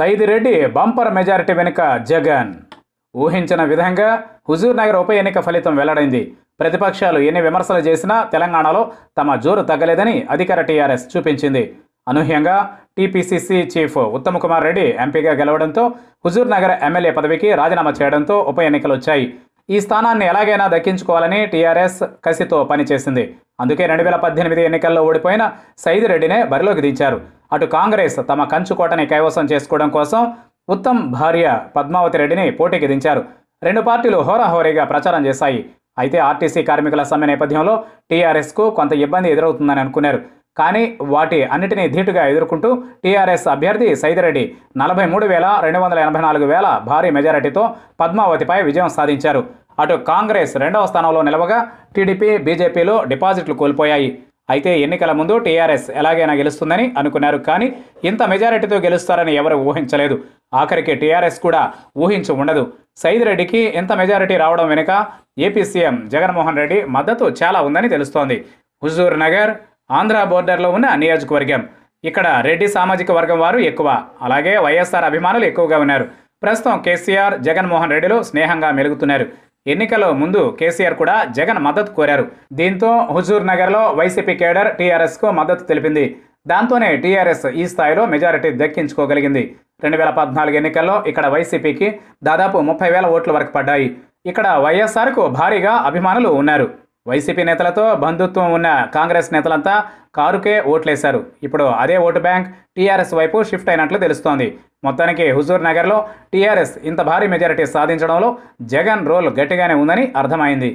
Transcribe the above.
Saidireddy bumper majority వెనుక జగన్ ఊహించిన విధంగా హుజూర్నగర్ ఉప ఎన్నిక ఫలితం వెల్లడైంది ప్రతిపక్షాలు ఎన్ని విమర్శలు చేసినా తెలంగాణలో తమ జోరు తగ్గలేదని అధికార టీఆర్ఎస్ చూపించింది అనూహ్యంగా టీపీసీసీ చీఫ్ ఉత్తమ్ కుమార్ రెడ్డి ఎంపీగా గెలవడంతో హుజూర్నగర్ ఎమ్మెల్యే పదవికి రాజీనామా చేయడంతో ఉప ఎన్నికలు వచ్చాయి ఈ స్థానాన్ని ఎలాగైనా దక్కించుకోవాలని టీఆర్ఎస్ కసితో పనిచేసింది అందుకే రెండు వేల పద్దెనిమిది ఎన్నికల్లో ఓడిపోయిన సైదిరెడ్డినే బరిలోకి దించారు అటు కాంగ్రెస్ తమ కంచుకోటని కైవసం చేసుకోవడం కోసం ఉత్తమ్ భార్య పద్మావతి రెడ్డిని పోటీకి దించారు రెండు పార్టీలు హోరాహోరీగా ప్రచారం చేశాయి అయితే ఆర్టీసీ కార్మికుల సమ్మె నేపథ్యంలో టీఆర్ఎస్కు కొంత ఇబ్బంది ఎదురవుతుందని అనుకున్నారు కానీ వాటి అన్నిటినీ ధీటుగా ఎదుర్కొంటూ టీఆర్ఎస్ అభ్యర్థి సైదిరెడ్డి నలభై మూడు వేల రెండు వందల ఎనభై నాలుగు వేల భారీ మెజారిటీతో పద్మావతిపై విజయం సాధించారు అటు కాంగ్రెస్ రెండవ స్థానంలో నిలవగా టీడీపీ బీజేపీలో డిపాజిట్లు కోల్పోయాయి అయితే ఎన్నికల ముందు టీఆర్ఎస్ ఎలాగైనా గెలుస్తుందని అనుకున్నారు కానీ ఇంత మెజారిటీతో గెలుస్తారని ఎవరు ఊహించలేదు ఆఖరికి టీఆర్ఎస్ కూడా ఊహించి ఉండదు సైద్ రెడ్డికి ఎంత మెజారిటీ రావడం వెనుక ఏపీ సీఎం జగన్మోహన్ రెడ్డి మద్దతు చాలా ఉందని తెలుస్తోంది హుజూర్ నగర్ ఆంధ్ర బోర్డర్లో ఉన్న నియోజకవర్గం ఇక్కడ రెడ్డి సామాజిక వర్గం వారు ఎక్కువ అలాగే వైఎస్ఆర్ అభిమానులు ఎక్కువగా ఉన్నారు ప్రస్తుతం కేసీఆర్ జగన్మోహన్ రెడ్డిలో స్నేహంగా మెలుగుతున్నారు ఎన్నికల ముందు కేసీఆర్ కూడా జగన్ మద్దతు కోరారు దీంతో హుజూర్ నగర్లో వైసీపీ కేడర్ టీఆర్ఎస్కు మద్దతు తెలిపింది దాంతోనే టీఆర్ఎస్ ఈ స్థాయిలో మెజారిటీ దక్కించుకోగలిగింది రెండు వేల పద్నాలుగు ఎన్నికల్లో ఇక్కడ వైసీపీకి దాదాపు ముప్పై వేల ఓట్ల వరకు పడ్డాయి ఇక్కడ వైఎస్ఆర్కు భారీగా అభిమానులు ఉన్నారు వైసీపీ నేతలతో బంధుత్వం ఉన్న కాంగ్రెస్ నేతలంతా కారుకే ఓట్లేశారు ఇప్పుడు అదే ఓటు బ్యాంక్ టీఆర్ఎస్ వైపు షిఫ్ట్ అయినట్లు తెలుస్తోంది మొత్తానికి హుజూర్ నగర్లో టీఆర్ఎస్ ఇంత భారీ మెజారిటీ సాధించడంలో జగన్ రోల్ గట్టిగానే ఉందని అర్థమైంది